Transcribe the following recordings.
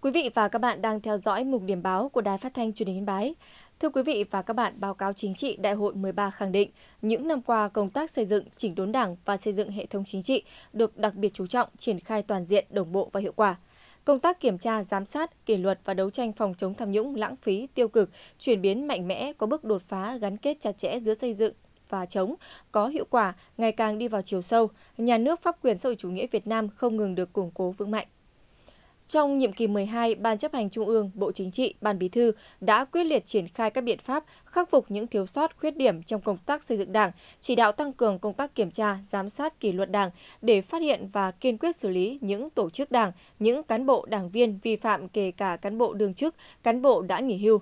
Quý vị và các bạn đang theo dõi mục điểm báo của Đài Phát thanh Truyền hình Yên Bái. Thưa quý vị và các bạn, báo cáo chính trị Đại hội 13 khẳng định những năm qua công tác xây dựng, chỉnh đốn Đảng và xây dựng hệ thống chính trị được đặc biệt chú trọng, triển khai toàn diện, đồng bộ và hiệu quả. Công tác kiểm tra, giám sát, kỷ luật và đấu tranh phòng chống tham nhũng, lãng phí, tiêu cực chuyển biến mạnh mẽ, có bước đột phá gắn kết chặt chẽ giữa xây dựng, và chống có hiệu quả ngày càng đi vào chiều sâu, nhà nước pháp quyền xã hội chủ nghĩa Việt Nam không ngừng được củng cố vững mạnh. Trong nhiệm kỳ 12, Ban chấp hành Trung ương, Bộ Chính trị, Ban Bí thư đã quyết liệt triển khai các biện pháp khắc phục những thiếu sót, khuyết điểm trong công tác xây dựng Đảng, chỉ đạo tăng cường công tác kiểm tra, giám sát kỷ luật Đảng để phát hiện và kiên quyết xử lý những tổ chức Đảng, những cán bộ đảng viên vi phạm kể cả cán bộ đương chức, cán bộ đã nghỉ hưu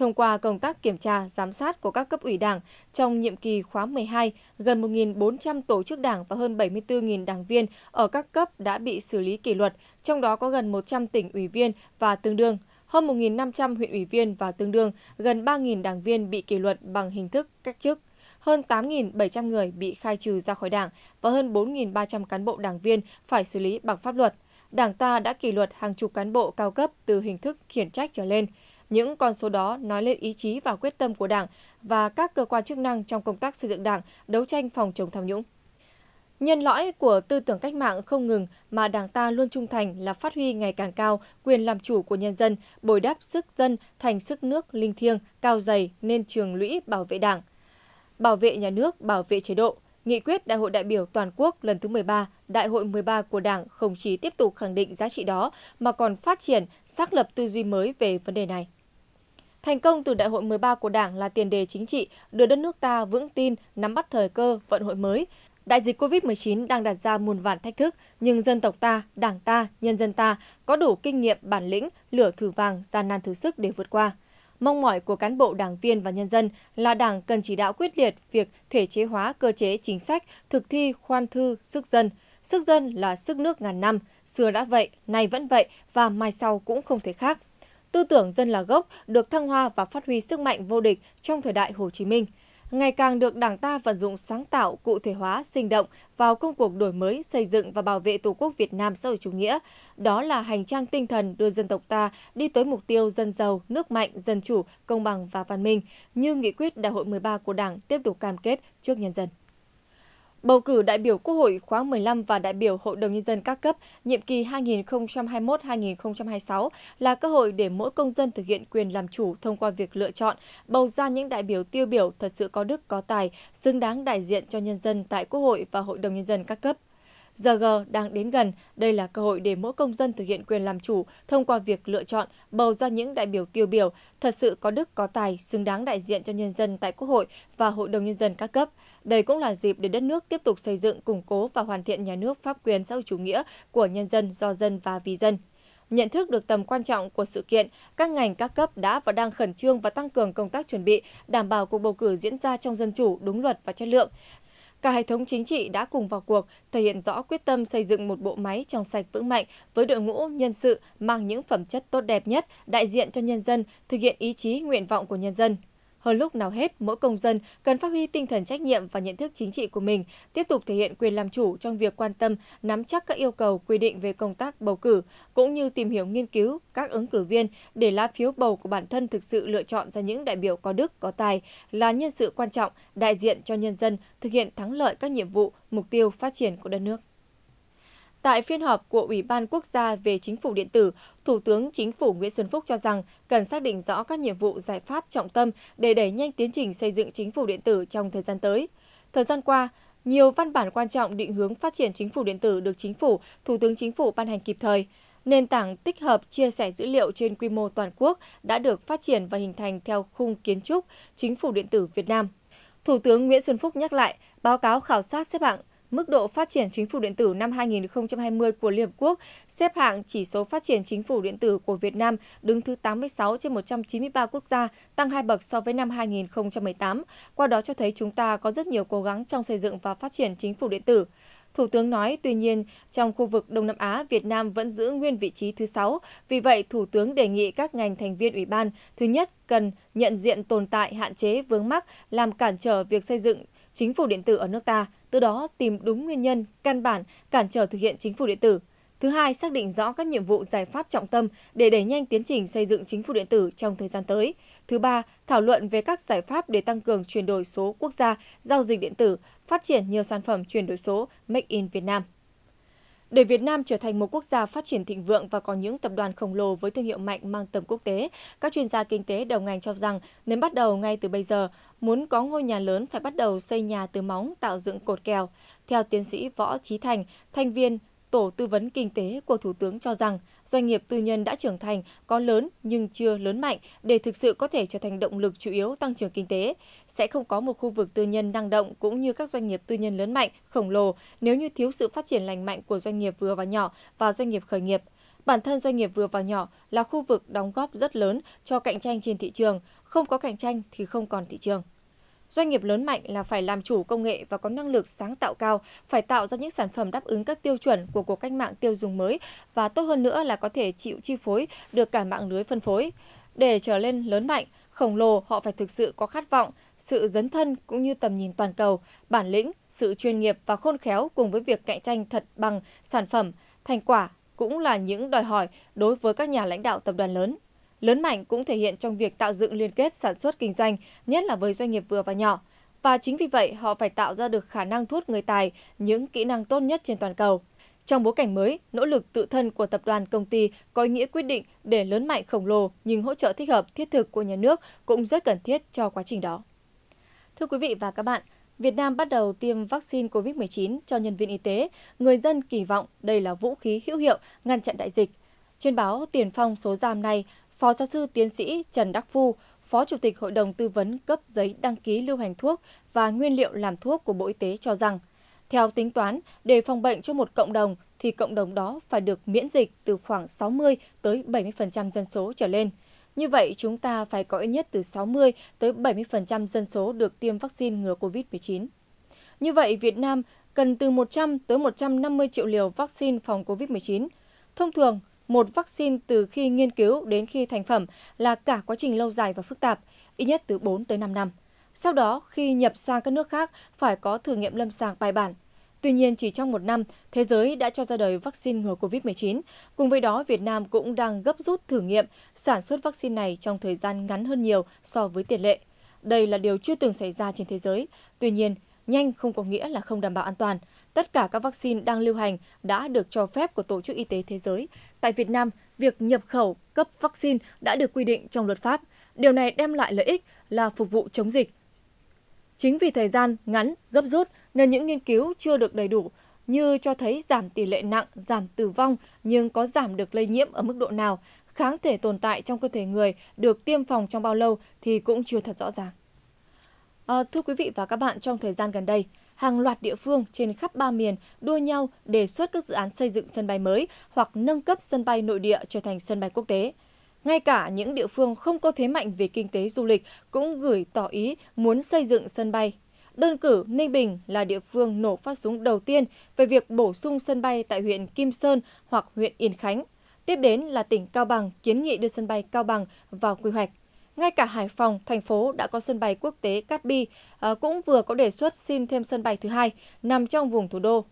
thông qua công tác kiểm tra, giám sát của các cấp ủy đảng trong nhiệm kỳ khóa 12, gần 1.400 tổ chức đảng và hơn 74.000 đảng viên ở các cấp đã bị xử lý kỷ luật, trong đó có gần 100 tỉnh ủy viên và tương đương, hơn 1.500 huyện ủy viên và tương đương, gần 3.000 đảng viên bị kỷ luật bằng hình thức cách chức hơn 8.700 người bị khai trừ ra khỏi đảng và hơn 4.300 cán bộ đảng viên phải xử lý bằng pháp luật. Đảng ta đã kỷ luật hàng chục cán bộ cao cấp từ hình thức khiển trách trở lên. Những con số đó nói lên ý chí và quyết tâm của Đảng và các cơ quan chức năng trong công tác xây dựng Đảng, đấu tranh phòng chống tham nhũng. Nhân lõi của tư tưởng cách mạng không ngừng mà Đảng ta luôn trung thành là phát huy ngày càng cao quyền làm chủ của nhân dân, bồi đắp sức dân thành sức nước linh thiêng, cao dày nên trường lũy bảo vệ Đảng, bảo vệ nhà nước, bảo vệ chế độ. Nghị quyết Đại hội đại biểu toàn quốc lần thứ 13, Đại hội 13 của Đảng không chỉ tiếp tục khẳng định giá trị đó mà còn phát triển, xác lập tư duy mới về vấn đề này. Thành công từ Đại hội 13 của Đảng là tiền đề chính trị đưa đất nước ta vững tin, nắm bắt thời cơ, vận hội mới. Đại dịch COVID-19 đang đặt ra muôn vàn thách thức, nhưng dân tộc ta, đảng ta, nhân dân ta có đủ kinh nghiệm, bản lĩnh, lửa thử vàng, gian nan thử sức để vượt qua. Mong mỏi của cán bộ đảng viên và nhân dân là đảng cần chỉ đạo quyết liệt việc thể chế hóa cơ chế chính sách, thực thi khoan thư, sức dân. Sức dân là sức nước ngàn năm, xưa đã vậy, nay vẫn vậy và mai sau cũng không thể khác tư tưởng dân là gốc được thăng hoa và phát huy sức mạnh vô địch trong thời đại Hồ Chí Minh, ngày càng được Đảng ta vận dụng sáng tạo, cụ thể hóa, sinh động vào công cuộc đổi mới, xây dựng và bảo vệ Tổ quốc Việt Nam xã hội chủ nghĩa. Đó là hành trang tinh thần đưa dân tộc ta đi tới mục tiêu dân giàu, nước mạnh, dân chủ, công bằng và văn minh, như nghị quyết Đại hội 13 của Đảng tiếp tục cam kết trước nhân dân. Bầu cử đại biểu Quốc hội khóa 15 và đại biểu Hội đồng Nhân dân các cấp nhiệm kỳ 2021-2026 là cơ hội để mỗi công dân thực hiện quyền làm chủ thông qua việc lựa chọn, bầu ra những đại biểu tiêu biểu thật sự có đức có tài, xứng đáng đại diện cho nhân dân tại Quốc hội và Hội đồng Nhân dân các cấp. Giờ G đang đến gần, đây là cơ hội để mỗi công dân thực hiện quyền làm chủ thông qua việc lựa chọn, bầu ra những đại biểu tiêu biểu, thật sự có đức có tài, xứng đáng đại diện cho nhân dân tại Quốc hội và Hội đồng Nhân dân các cấp. Đây cũng là dịp để đất nước tiếp tục xây dựng, củng cố và hoàn thiện nhà nước pháp quyền xã hội chủ nghĩa của nhân dân, do dân và vì dân nhận thức được tầm quan trọng của sự kiện, các ngành các cấp đã và đang khẩn trương và tăng cường công tác chuẩn bị, đảm bảo cuộc bầu cử diễn ra trong dân chủ, đúng luật và chất lượng. Cả hệ thống chính trị đã cùng vào cuộc, thể hiện rõ quyết tâm xây dựng một bộ máy trong sạch vững mạnh với đội ngũ nhân sự mang những phẩm chất tốt đẹp nhất, đại diện cho nhân dân, thực hiện ý chí nguyện vọng của nhân dân. Hơn lúc nào hết, mỗi công dân cần phát huy tinh thần trách nhiệm và nhận thức chính trị của mình, tiếp tục thể hiện quyền làm chủ trong việc quan tâm, nắm chắc các yêu cầu quy định về công tác bầu cử, cũng như tìm hiểu nghiên cứu các ứng cử viên để lá phiếu bầu của bản thân thực sự lựa chọn ra những đại biểu có đức, có tài, là nhân sự quan trọng, đại diện cho nhân dân thực hiện thắng lợi các nhiệm vụ, mục tiêu phát triển của đất nước. Tại phiên họp của Ủy ban Quốc gia về Chính phủ điện tử, Thủ tướng Chính phủ Nguyễn Xuân Phúc cho rằng cần xác định rõ các nhiệm vụ giải pháp trọng tâm để đẩy nhanh tiến trình xây dựng chính phủ điện tử trong thời gian tới. Thời gian qua, nhiều văn bản quan trọng định hướng phát triển chính phủ điện tử được Chính phủ, Thủ tướng Chính phủ ban hành kịp thời. Nền tảng tích hợp chia sẻ dữ liệu trên quy mô toàn quốc đã được phát triển và hình thành theo khung kiến trúc Chính phủ điện tử Việt Nam. Thủ tướng Nguyễn Xuân Phúc nhắc lại, báo cáo khảo sát xếp hạng mức độ phát triển chính phủ điện tử năm 2020 của Liên Hợp Quốc xếp hạng chỉ số phát triển chính phủ điện tử của Việt Nam đứng thứ 86 trên 193 quốc gia, tăng hai bậc so với năm 2018, qua đó cho thấy chúng ta có rất nhiều cố gắng trong xây dựng và phát triển chính phủ điện tử. Thủ tướng nói, tuy nhiên, trong khu vực Đông Nam Á, Việt Nam vẫn giữ nguyên vị trí thứ sáu. Vì vậy, Thủ tướng đề nghị các ngành thành viên ủy ban, thứ nhất, cần nhận diện tồn tại, hạn chế, vướng mắc làm cản trở việc xây dựng chính phủ điện tử ở nước ta từ đó tìm đúng nguyên nhân, căn bản, cản trở thực hiện chính phủ điện tử. Thứ hai, xác định rõ các nhiệm vụ giải pháp trọng tâm để đẩy nhanh tiến trình xây dựng chính phủ điện tử trong thời gian tới. Thứ ba, thảo luận về các giải pháp để tăng cường chuyển đổi số quốc gia, giao dịch điện tử, phát triển nhiều sản phẩm chuyển đổi số Make in Việt Nam. Để Việt Nam trở thành một quốc gia phát triển thịnh vượng và có những tập đoàn khổng lồ với thương hiệu mạnh mang tầm quốc tế, các chuyên gia kinh tế đầu ngành cho rằng nên bắt đầu ngay từ bây giờ, muốn có ngôi nhà lớn phải bắt đầu xây nhà từ móng tạo dựng cột kèo. Theo tiến sĩ Võ Trí Thành, thành viên Tổ tư vấn kinh tế của Thủ tướng cho rằng doanh nghiệp tư nhân đã trưởng thành, có lớn nhưng chưa lớn mạnh để thực sự có thể trở thành động lực chủ yếu tăng trưởng kinh tế. Sẽ không có một khu vực tư nhân năng động cũng như các doanh nghiệp tư nhân lớn mạnh, khổng lồ nếu như thiếu sự phát triển lành mạnh của doanh nghiệp vừa và nhỏ và doanh nghiệp khởi nghiệp. Bản thân doanh nghiệp vừa và nhỏ là khu vực đóng góp rất lớn cho cạnh tranh trên thị trường, không có cạnh tranh thì không còn thị trường. Doanh nghiệp lớn mạnh là phải làm chủ công nghệ và có năng lực sáng tạo cao, phải tạo ra những sản phẩm đáp ứng các tiêu chuẩn của cuộc cách mạng tiêu dùng mới và tốt hơn nữa là có thể chịu chi phối được cả mạng lưới phân phối. Để trở lên lớn mạnh, khổng lồ họ phải thực sự có khát vọng, sự dấn thân cũng như tầm nhìn toàn cầu, bản lĩnh, sự chuyên nghiệp và khôn khéo cùng với việc cạnh tranh thật bằng sản phẩm, thành quả cũng là những đòi hỏi đối với các nhà lãnh đạo tập đoàn lớn lớn mạnh cũng thể hiện trong việc tạo dựng liên kết sản xuất kinh doanh, nhất là với doanh nghiệp vừa và nhỏ. Và chính vì vậy, họ phải tạo ra được khả năng thu hút người tài, những kỹ năng tốt nhất trên toàn cầu. Trong bối cảnh mới, nỗ lực tự thân của tập đoàn công ty có ý nghĩa quyết định để lớn mạnh khổng lồ nhưng hỗ trợ thích hợp thiết thực của nhà nước cũng rất cần thiết cho quá trình đó. Thưa quý vị và các bạn, Việt Nam bắt đầu tiêm vaccine COVID-19 cho nhân viên y tế. Người dân kỳ vọng đây là vũ khí hữu hiệu ngăn chặn đại dịch. Trên báo Tiền Phong số ra này Phó giáo sư tiến sĩ Trần Đắc Phu, Phó Chủ tịch Hội đồng Tư vấn cấp giấy đăng ký lưu hành thuốc và nguyên liệu làm thuốc của Bộ Y tế cho rằng, theo tính toán, để phòng bệnh cho một cộng đồng thì cộng đồng đó phải được miễn dịch từ khoảng 60 tới 70% dân số trở lên. Như vậy, chúng ta phải có ít nhất từ 60 tới 70% dân số được tiêm vaccine ngừa COVID-19. Như vậy, Việt Nam cần từ 100 tới 150 triệu liều vaccine phòng COVID-19. Thông thường, một vaccine từ khi nghiên cứu đến khi thành phẩm là cả quá trình lâu dài và phức tạp, ít nhất từ 4 tới 5 năm. Sau đó, khi nhập sang các nước khác, phải có thử nghiệm lâm sàng bài bản. Tuy nhiên, chỉ trong một năm, thế giới đã cho ra đời vaccine ngừa COVID-19. Cùng với đó, Việt Nam cũng đang gấp rút thử nghiệm sản xuất vaccine này trong thời gian ngắn hơn nhiều so với tiền lệ. Đây là điều chưa từng xảy ra trên thế giới. Tuy nhiên, nhanh không có nghĩa là không đảm bảo an toàn. Tất cả các vaccine đang lưu hành đã được cho phép của Tổ chức Y tế Thế giới. Tại Việt Nam, việc nhập khẩu cấp vaccine đã được quy định trong luật pháp. Điều này đem lại lợi ích là phục vụ chống dịch. Chính vì thời gian ngắn, gấp rút nên những nghiên cứu chưa được đầy đủ như cho thấy giảm tỷ lệ nặng, giảm tử vong nhưng có giảm được lây nhiễm ở mức độ nào, kháng thể tồn tại trong cơ thể người được tiêm phòng trong bao lâu thì cũng chưa thật rõ ràng. À, thưa quý vị và các bạn, trong thời gian gần đây, hàng loạt địa phương trên khắp ba miền đua nhau đề xuất các dự án xây dựng sân bay mới hoặc nâng cấp sân bay nội địa trở thành sân bay quốc tế. Ngay cả những địa phương không có thế mạnh về kinh tế du lịch cũng gửi tỏ ý muốn xây dựng sân bay. Đơn cử Ninh Bình là địa phương nổ phát súng đầu tiên về việc bổ sung sân bay tại huyện Kim Sơn hoặc huyện Yên Khánh. Tiếp đến là tỉnh Cao Bằng kiến nghị đưa sân bay Cao Bằng vào quy hoạch. Ngay cả Hải Phòng, thành phố đã có sân bay quốc tế Cát Bi à, cũng vừa có đề xuất xin thêm sân bay thứ hai nằm trong vùng thủ đô.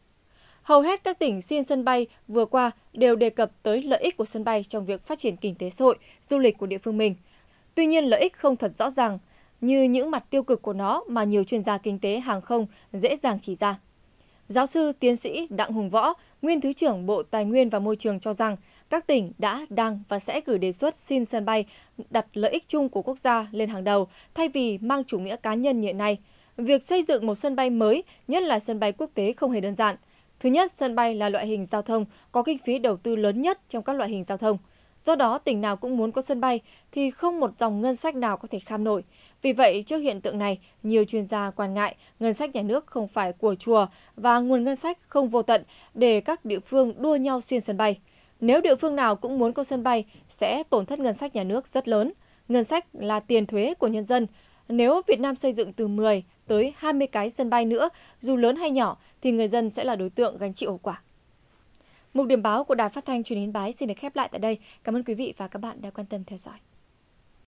Hầu hết các tỉnh xin sân bay vừa qua đều đề cập tới lợi ích của sân bay trong việc phát triển kinh tế xã hội, du lịch của địa phương mình. Tuy nhiên lợi ích không thật rõ ràng như những mặt tiêu cực của nó mà nhiều chuyên gia kinh tế hàng không dễ dàng chỉ ra. Giáo sư tiến sĩ Đặng Hùng Võ, nguyên Thứ trưởng Bộ Tài nguyên và Môi trường cho rằng các tỉnh đã, đang và sẽ gửi đề xuất xin sân bay đặt lợi ích chung của quốc gia lên hàng đầu thay vì mang chủ nghĩa cá nhân hiện nay. Việc xây dựng một sân bay mới, nhất là sân bay quốc tế không hề đơn giản. Thứ nhất, sân bay là loại hình giao thông có kinh phí đầu tư lớn nhất trong các loại hình giao thông. Do đó, tỉnh nào cũng muốn có sân bay thì không một dòng ngân sách nào có thể kham nổi. Vì vậy, trước hiện tượng này, nhiều chuyên gia quan ngại ngân sách nhà nước không phải của chùa và nguồn ngân sách không vô tận để các địa phương đua nhau xin sân bay. Nếu địa phương nào cũng muốn có sân bay sẽ tổn thất ngân sách nhà nước rất lớn. Ngân sách là tiền thuế của nhân dân. Nếu Việt Nam xây dựng từ 10 tới 20 cái sân bay nữa, dù lớn hay nhỏ, thì người dân sẽ là đối tượng gánh chịu hậu quả. Mục điểm báo của Đài Phát thanh Truyền hình Bái xin được khép lại tại đây. Cảm ơn quý vị và các bạn đã quan tâm theo dõi.